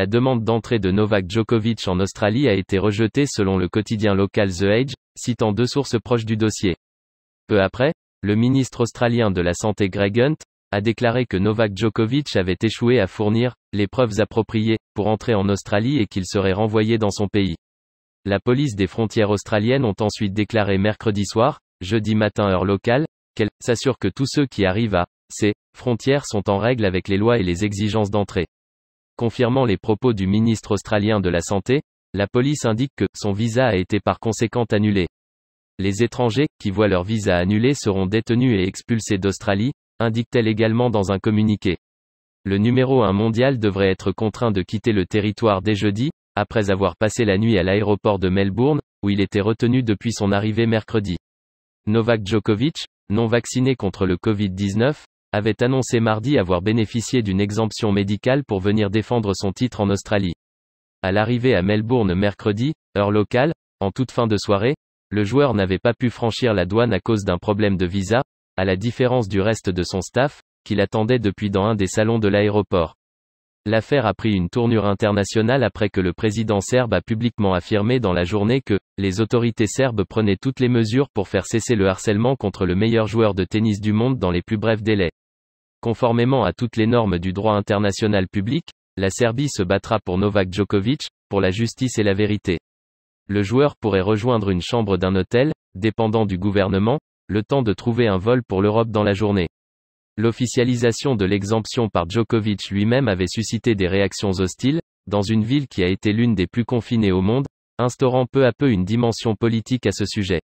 la demande d'entrée de Novak Djokovic en Australie a été rejetée selon le quotidien local The Age, citant deux sources proches du dossier. Peu après, le ministre australien de la Santé Greg Hunt, a déclaré que Novak Djokovic avait échoué à fournir les preuves appropriées pour entrer en Australie et qu'il serait renvoyé dans son pays. La police des frontières australiennes ont ensuite déclaré mercredi soir, jeudi matin heure locale, qu'elle s'assure que tous ceux qui arrivent à ces frontières sont en règle avec les lois et les exigences d'entrée. Confirmant les propos du ministre australien de la Santé, la police indique que son visa a été par conséquent annulé. Les étrangers qui voient leur visa annulé seront détenus et expulsés d'Australie, indique-t-elle également dans un communiqué. Le numéro 1 mondial devrait être contraint de quitter le territoire dès jeudi, après avoir passé la nuit à l'aéroport de Melbourne, où il était retenu depuis son arrivée mercredi. Novak Djokovic, non vacciné contre le Covid-19, avait annoncé mardi avoir bénéficié d'une exemption médicale pour venir défendre son titre en Australie. À l'arrivée à Melbourne mercredi, heure locale, en toute fin de soirée, le joueur n'avait pas pu franchir la douane à cause d'un problème de visa, à la différence du reste de son staff, qui l'attendait depuis dans un des salons de l'aéroport. L'affaire a pris une tournure internationale après que le président serbe a publiquement affirmé dans la journée que les autorités serbes prenaient toutes les mesures pour faire cesser le harcèlement contre le meilleur joueur de tennis du monde dans les plus brefs délais. Conformément à toutes les normes du droit international public, la Serbie se battra pour Novak Djokovic, pour la justice et la vérité. Le joueur pourrait rejoindre une chambre d'un hôtel, dépendant du gouvernement, le temps de trouver un vol pour l'Europe dans la journée. L'officialisation de l'exemption par Djokovic lui-même avait suscité des réactions hostiles, dans une ville qui a été l'une des plus confinées au monde, instaurant peu à peu une dimension politique à ce sujet.